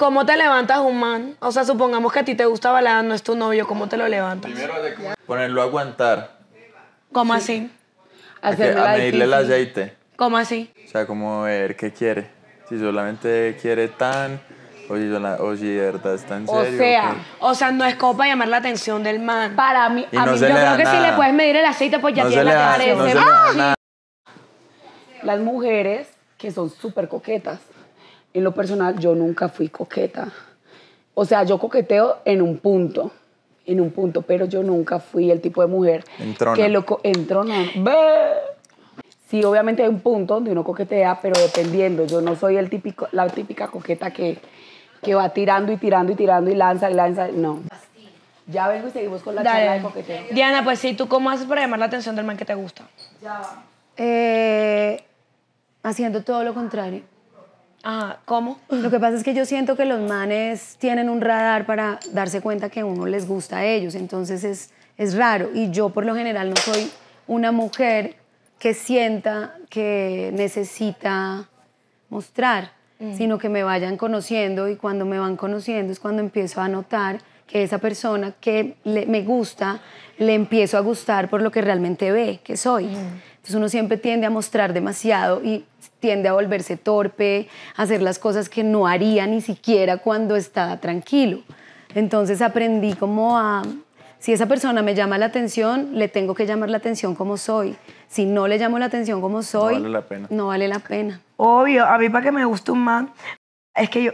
¿Cómo te levantas un man? O sea, supongamos que a ti te gusta bailar, no es tu novio, ¿cómo te lo levantas? Primero ponerlo a aguantar. ¿Cómo así? A, medirle el aceite. ¿Cómo así? O sea, como ver qué quiere. Si solamente quiere tan, o si, verdad está en o Sea, o, sea, no es como para llamar la atención del man. Para mí, a mí yo creo que si le puedes medir el aceite, pues ya tiene la ¡Ah! Las mujeres que son súper coquetas en lo personal, yo nunca fui coqueta. O sea, yo coqueteo en un punto, en un punto, pero yo nunca fui el tipo de mujer que lo ¿no? Sí, obviamente hay un punto donde uno coquetea, pero dependiendo. Yo no soy el típico, la típica coqueta que, que va tirando y tirando y tirando y lanza y lanza. No. Ya vengo y seguimos con la charla de coqueteo. Diana, pues sí, ¿tú cómo haces para llamar la atención del man que te gusta? Ya eh, haciendo todo lo contrario. Ah, ¿cómo? Lo que pasa es que yo siento que los manes tienen un radar para darse cuenta que uno les gusta a ellos, entonces es, raro. Y yo por lo general no soy una mujer que sienta que necesita mostrar, mm. sino que me vayan conociendo y cuando me van conociendo es cuando empiezo a notar que esa persona que me gusta, le empiezo a gustar por lo que realmente ve que soy. Mm uno siempre tiende a mostrar demasiado y tiende a volverse torpe, a hacer las cosas que no haría ni siquiera cuando está tranquilo. Entonces aprendí como a, si esa persona me llama la atención, le tengo que llamar la atención como soy. Si no le llamo la atención como soy, no vale la pena. Obvio, a mí para que me guste un man, es que yo,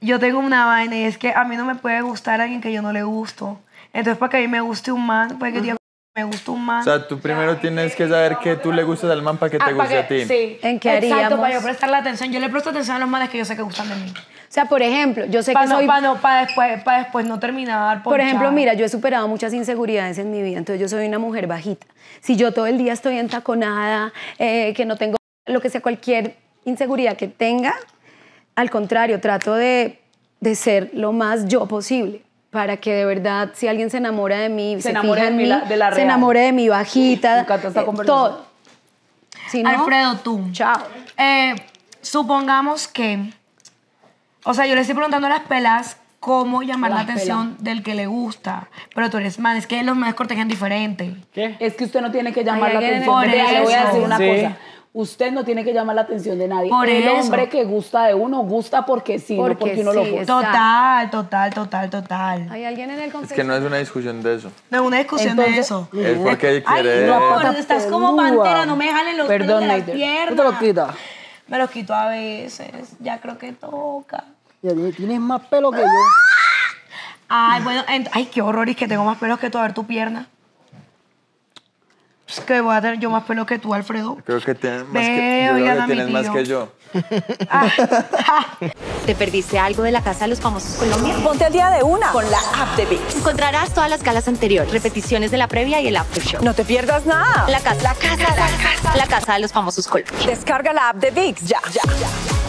yo tengo una vaina y es que a mí no me puede gustar alguien que yo no le gusto. Entonces, para que a mí me guste un man, pues que me gusta un man. O sea, tú primero tienes que saber que tú le gustas al man para que te guste a ti. Sí. ¿En qué haríamos? Exacto, para yo prestarle atención. Yo le presto atención a los manes que yo sé que gustan de mí. O sea, por ejemplo, yo sé que soy... Para después, para después no terminar Por pues ejemplo, mira, yo he superado muchas inseguridades en mi vida, entonces yo soy una mujer bajita. Si yo todo el día estoy entaconada, eh, que no tengo lo que sea, cualquier inseguridad que tenga, al contrario, trato de, de ser lo más yo posible para que de verdad, si alguien se enamora de mí, se, enamore de, mí, de se enamore de mi bajita, eh, todo. Alfredo, tú. Chao. Eh, supongamos que, o sea, yo le estoy preguntando a las pelas cómo llamar la, atención del que le gusta. Pero tú eres más, es que los manes cortejan diferente. ¿Qué? Es que usted no tiene que llamar la atención. de nadie. Le voy a decir una cosa. Usted no tiene que llamar la atención de nadie. Por el hombre que gusta de uno gusta porque sí, porque no porque uno lo gusta. Total, total, total, total. Hay alguien en el consejo. Es que no es una discusión de eso. No es una discusión de eso. Es porque Ay, quiere. no, estás como pantera, no me jalen los Perdón, de las te lo quita? Me los quito a veces. Ya creo que toca. Ya tienes más pelo que yo. Ay, bueno, ay, qué horror, es que tengo más pelo que tú. A ver tu pierna. Es pues que voy a tener yo más pelo que tú, Alfredo. Creo que tienes más que, yo creo que, tienes más que yo. Ah. ¿Te perdiste algo de la Casa de los Famosos colombianos? Ponte al día de una con la app de VIX. Encontrarás todas las galas anteriores, repeticiones de la previa y el after show. No te pierdas nada. La casa, la casa, la casa, de los Famosos colombianos Descarga la app de VIX ya, ya. ya.